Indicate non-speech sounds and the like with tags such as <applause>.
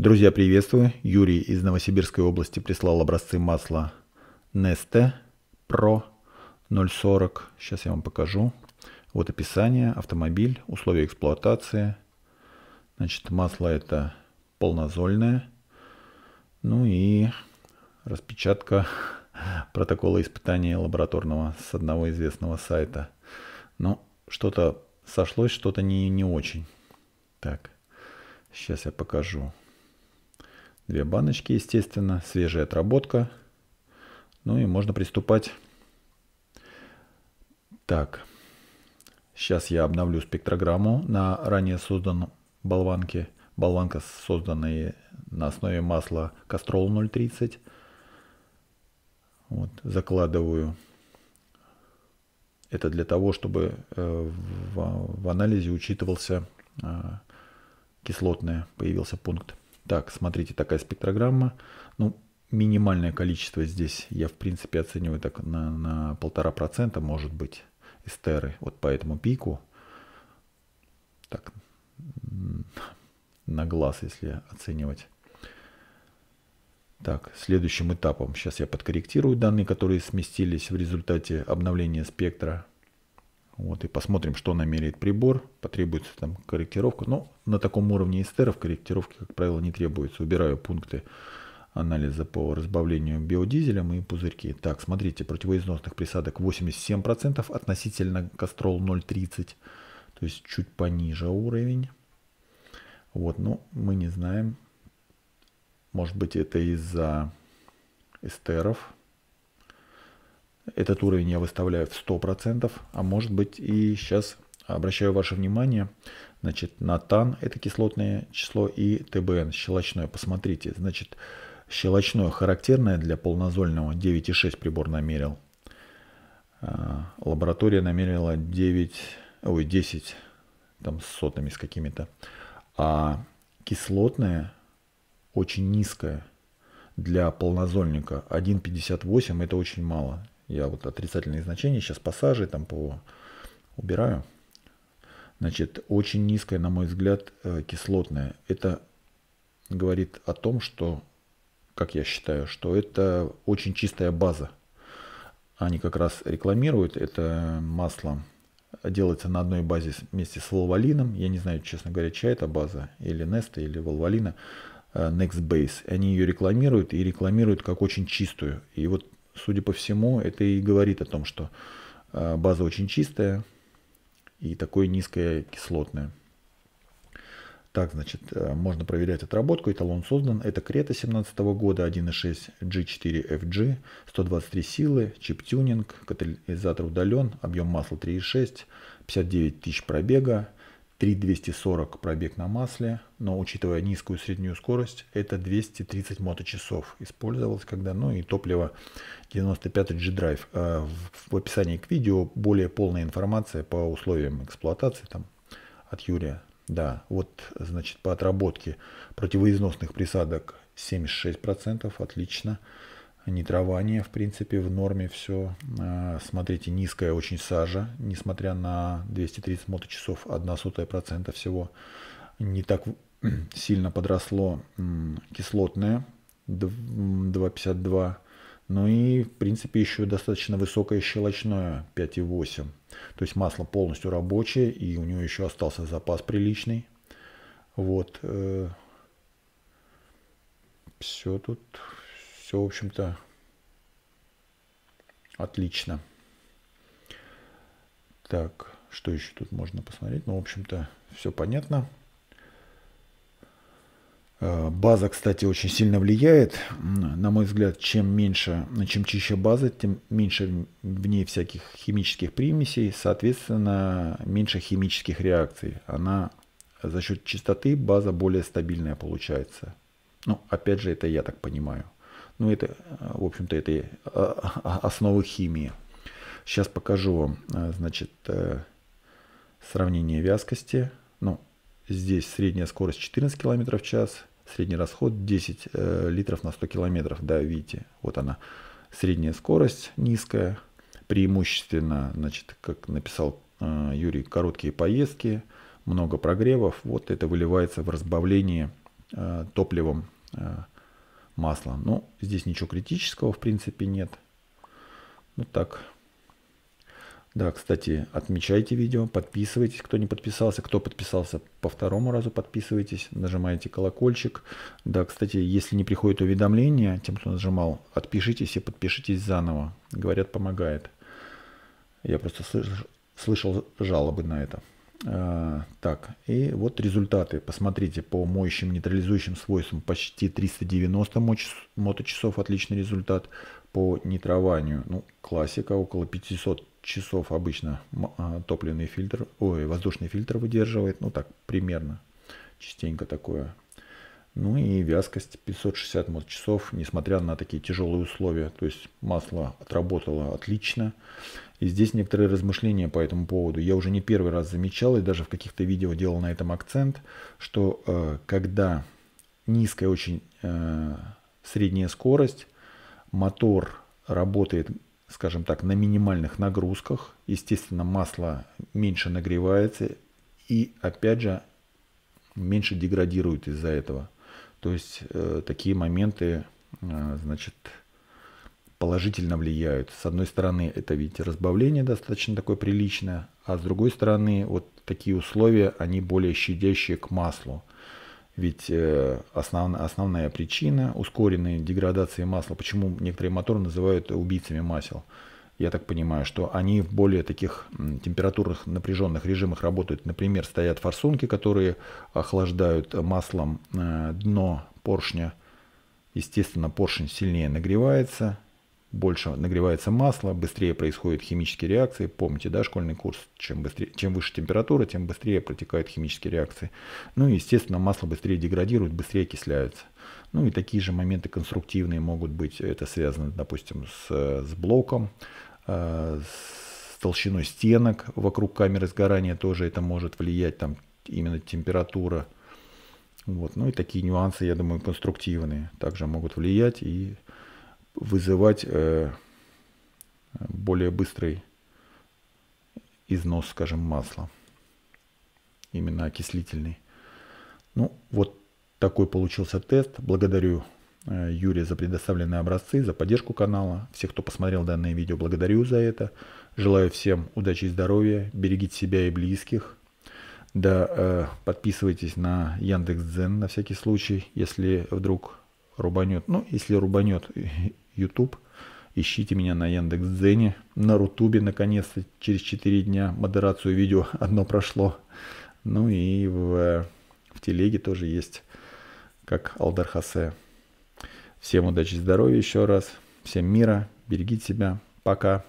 Друзья, приветствую. Юрий из Новосибирской области прислал образцы масла Neste Pro 040. Сейчас я вам покажу. Вот описание, автомобиль, условия эксплуатации. Значит, масло это полнозольное. Ну и распечатка <laughs> протокола испытания лабораторного с одного известного сайта. Но ну, что-то сошлось, что-то не, не очень. Так, сейчас я покажу. Две баночки, естественно, свежая отработка. Ну и можно приступать. Так, сейчас я обновлю спектрограмму на ранее созданной болванке. Болванка, созданная на основе масла Castrol 030. Вот, закладываю. Это для того, чтобы э, в, в анализе учитывался э, кислотное, появился пункт. Так, смотрите, такая спектрограмма. Ну, минимальное количество здесь я, в принципе, оцениваю так на, полтора процента может быть, эстеры. Вот по этому пику. Так, на глаз, если оценивать. Так, следующим этапом сейчас я подкорректирую данные, которые сместились в результате обновления спектра. Вот, и посмотрим, что намерит прибор. Потребуется там корректировка. Но на таком уровне эстеров корректировки, как правило, не требуется. Убираю пункты анализа по разбавлению биодизелем и пузырьки. Так, смотрите, противоизносных присадок 87% относительно Кастрол 0,30. То есть чуть пониже уровень. Вот, но ну, мы не знаем. Может быть, это из-за эстеров. Этот уровень я выставляю в 100%, а может быть и сейчас обращаю ваше внимание значит, на ТАН, это кислотное число, и ТБН, щелочное. Посмотрите, значит, щелочное характерное для полнозольного 9,6 прибор намерил. А, лаборатория намерила 9, ой, 10 там с сотами с какими-то. А кислотное очень низкое для полнозольника. 1,58 это очень мало. Я вот отрицательные значения сейчас пассажи там по убираю. Значит, очень низкая, на мой взгляд, э, кислотная. Это говорит о том, что, как я считаю, что это очень чистая база. Они как раз рекламируют это масло. Делается на одной базе вместе с волвалином. Я не знаю, честно говоря, чья это база, или Неста, или волвалина. Э, Next Base. Они ее рекламируют и рекламируют как очень чистую. И вот судя по всему, это и говорит о том, что э, база очень чистая и такое низкое кислотное. Так, значит, э, можно проверять отработку. Эталон создан. Это Крета 17 года, 1.6 G4FG, 123 силы, чип-тюнинг, катализатор удален, объем масла 3.6, 59 тысяч пробега, 3240 пробег на масле, но учитывая низкую среднюю скорость, это 230 моточасов использовалось, когда, ну и топливо 95 G-Drive. А в описании к видео более полная информация по условиям эксплуатации там от Юрия. Да, вот, значит, по отработке противоизносных присадок 76%, отлично. Отлично нитрование, в принципе, в норме все. А, смотрите, низкая очень сажа, несмотря на 230 моточасов, 0,01% всего. Не так <clears throat> сильно подросло кислотное, 2,52%. Ну и, в принципе, еще достаточно высокое щелочное, 5,8%. То есть масло полностью рабочее, и у него еще остался запас приличный. Вот. Э, все тут все, в общем-то, отлично. Так, что еще тут можно посмотреть? Ну, в общем-то, все понятно. Э, база, кстати, очень сильно влияет. На мой взгляд, чем меньше, чем чище база, тем меньше в ней всяких химических примесей, соответственно, меньше химических реакций. Она за счет чистоты база более стабильная получается. Ну, опять же, это я так понимаю. Ну, это, в общем-то, это э, а, основы химии. Сейчас покажу вам, э, значит, э, сравнение вязкости. Ну, здесь средняя скорость 14 км в час, средний расход 10 литров на 100 км. Да, видите, вот она, средняя скорость низкая, преимущественно, значит, как написал Юрий, короткие поездки, много прогревов. Вот это выливается в разбавление топливом масла. Ну, здесь ничего критического, в принципе, нет. Ну, так. Да, кстати, отмечайте видео, подписывайтесь, кто не подписался, кто подписался по второму разу, подписывайтесь, нажимайте колокольчик. Да, кстати, если не приходит уведомление тем, кто нажимал, отпишитесь и подпишитесь заново. Говорят, помогает. Я просто слыш слышал жалобы на это. А, так, и вот результаты. Посмотрите, по моющим нейтрализующим свойствам почти 390 моточасов, отличный результат. По нитрованию, ну, классика, около 500 часов обычно а, топливный фильтр, ой, воздушный фильтр выдерживает, ну так, примерно, частенько такое ну и вязкость 560 моточасов, несмотря на такие тяжелые условия. То есть масло отработало отлично. И здесь некоторые размышления по этому поводу. Я уже не первый раз замечал и даже в каких-то видео делал на этом акцент, что э, когда низкая очень э, средняя скорость, мотор работает, скажем так, на минимальных нагрузках, естественно, масло меньше нагревается и, опять же, меньше деградирует из-за этого. То есть э, такие моменты, э, значит, положительно влияют. С одной стороны, это, видите, разбавление достаточно такое приличное, а с другой стороны, вот такие условия, они более щадящие к маслу. Ведь э, основ, основная причина ускоренной деградации масла, почему некоторые моторы называют убийцами масел – я так понимаю, что они в более таких температурных напряженных режимах работают. Например, стоят форсунки, которые охлаждают маслом э, дно поршня. Естественно, поршень сильнее нагревается, больше нагревается масло, быстрее происходят химические реакции. Помните, да, школьный курс, чем, быстрее, чем выше температура, тем быстрее протекают химические реакции. Ну и, естественно, масло быстрее деградирует, быстрее окисляется. Ну и такие же моменты конструктивные могут быть. Это связано, допустим, с, э, с блоком, Э, с толщиной стенок вокруг камеры сгорания тоже это может влиять, там именно температура. Вот. Ну и такие нюансы, я думаю, конструктивные также могут влиять и вызывать э, более быстрый износ, скажем, масла. Именно окислительный. Ну, вот такой получился тест. Благодарю Э, Юрия за предоставленные образцы, за поддержку канала. Всех, кто посмотрел данное видео, благодарю за это. Желаю всем удачи и здоровья. Берегите себя и близких. Да, э, подписывайтесь на Яндекс.Дзен на всякий случай, если вдруг рубанет. Ну, если рубанет э, YouTube, ищите меня на Яндекс.Дзене, на Рутубе, наконец-то, через 4 дня. Модерацию видео <laughs> одно прошло. Ну и в, э, в Телеге тоже есть, как Алдар Хасе. Всем удачи и здоровья еще раз. Всем мира. Берегите себя. Пока.